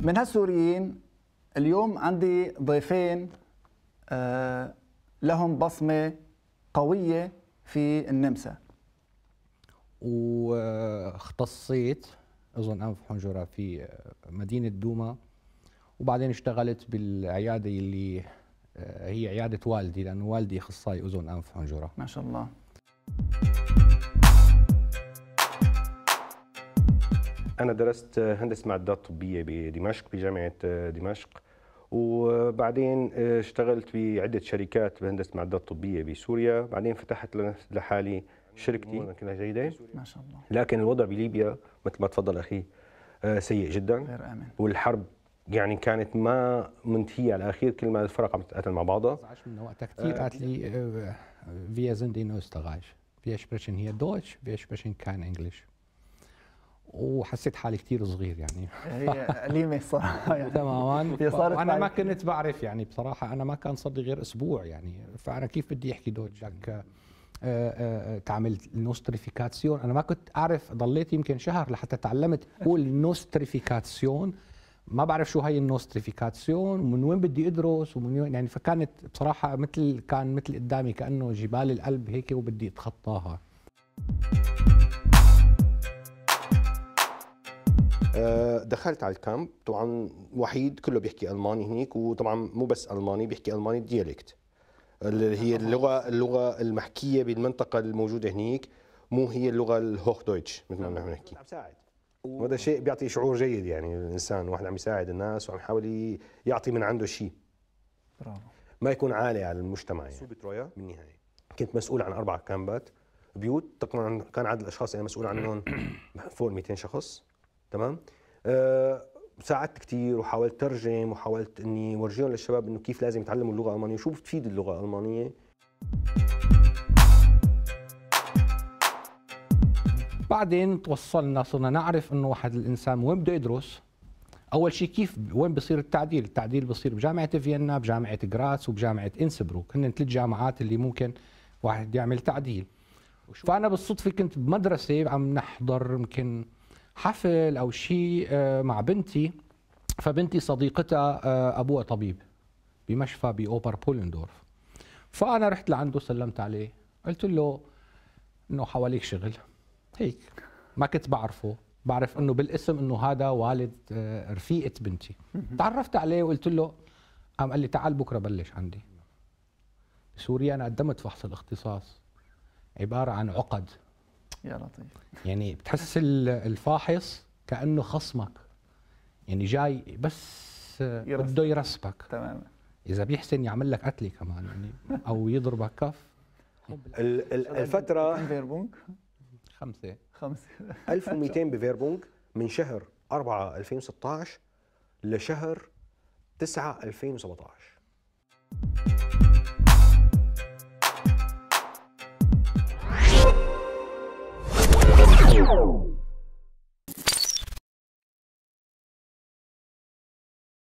من هالسوريين اليوم عندي ضيفين آه، لهم بصمة قوية في النمسا واختصيت اظن انف حنجره في آه، مدينه دوما وبعدين اشتغلت بالعياده اللي آه، هي عياده والدي لانه والدي اخصائي اذن انف حنجره ما شاء الله أنا درست هندسة معدات طبية بدمشق بجامعة دمشق وبعدين اشتغلت بعدة شركات بهندسة معدات طبية بسوريا بعدين فتحت لحالي شركتي كلها جيدة إيه. ما شاء الله لكن الوضع بليبيا مثل ما تفضل أخي آه، سيء جدا غير آمن والحرب يعني كانت ما منتهيه على الاخير كل ما الفرق عم تتقاتل مع بعضها من وقتها آه. كثير قالت لي فيا إيه، زندي in Österreich wir sprechen hier Deutsch wir sprechen kein وحسيت حالي كثير صغير يعني هي قليمه صراحة يعني تماما أنا ما كنت بعرف يعني بصراحة أنا ما كان صار لي غير أسبوع يعني فأنا كيف بدي أحكي دوجك تعمل نوستريفيكاسيون أنا ما كنت أعرف ضليت يمكن شهر لحتى تعلمت قول نوستريفيكاسيون ما بعرف شو هي النوستريفيكاسيون ومن وين بدي ادرس ومن وين يعني فكانت بصراحه مثل كان مثل قدامي كانه جبال القلب هيك وبدي اتخطاها آه، دخلت على الكامب طبعا وحيد كله بيحكي الماني هنيك وطبعا مو بس الماني بيحكي الماني الديالكت اللي هي اللغه اللغه المحكيه بالمنطقه الموجوده هنيك مو هي اللغه الهوخ دويتش مثل ما نحن نحكي نعم، وهذا شيء بيعطي شعور جيد يعني الانسان واحد عم يساعد الناس وعم يحاول يعطي من عنده شيء ما يكون عالي على المجتمع يعني شو بترويا بالنهايه كنت مسؤول عن اربع كامبات بيوت تقريبا كان عدد الاشخاص اللي يعني مسؤول عنهم فوق 200 شخص تمام أه ساعدت كثير وحاولت ترجم وحاولت اني ورجيهم للشباب انه كيف لازم يتعلموا اللغه الالمانيه وشو بتفيد اللغه الالمانيه بعدين توصلنا صرنا نعرف انه واحد الانسان وين بده يدرس اول شيء كيف وين بصير التعديل التعديل بصير بجامعه فيينا بجامعه جراس وبجامعه انسبروك هن ثلاث جامعات اللي ممكن واحد يعمل تعديل فانا بالصدفه كنت بمدرسه عم نحضر يمكن حفل او شيء آه، مع بنتي فبنتي صديقتها آه، ابوها طبيب بمشفى باوبر بولندورف فانا رحت لعنده سلمت عليه قلت له انه حواليك شغل هيك ما كنت بعرفه بعرف انه بالاسم انه هذا والد آه، رفيقه بنتي تعرفت عليه وقلت له قام قال لي تعال بكره بلش عندي بسوريا انا قدمت فحص الاختصاص عباره عن عقد يا لطيف يعني بتحس الفاحص كانه خصمك يعني جاي بس بده يرسبك تماما اذا بيحسن يعمل لك قتله كمان يعني او يضربك كف طيب، الفتره فيربونج خمسه خمسه 1200 بفيربونج من شهر 4 2016 لشهر 9 2017 you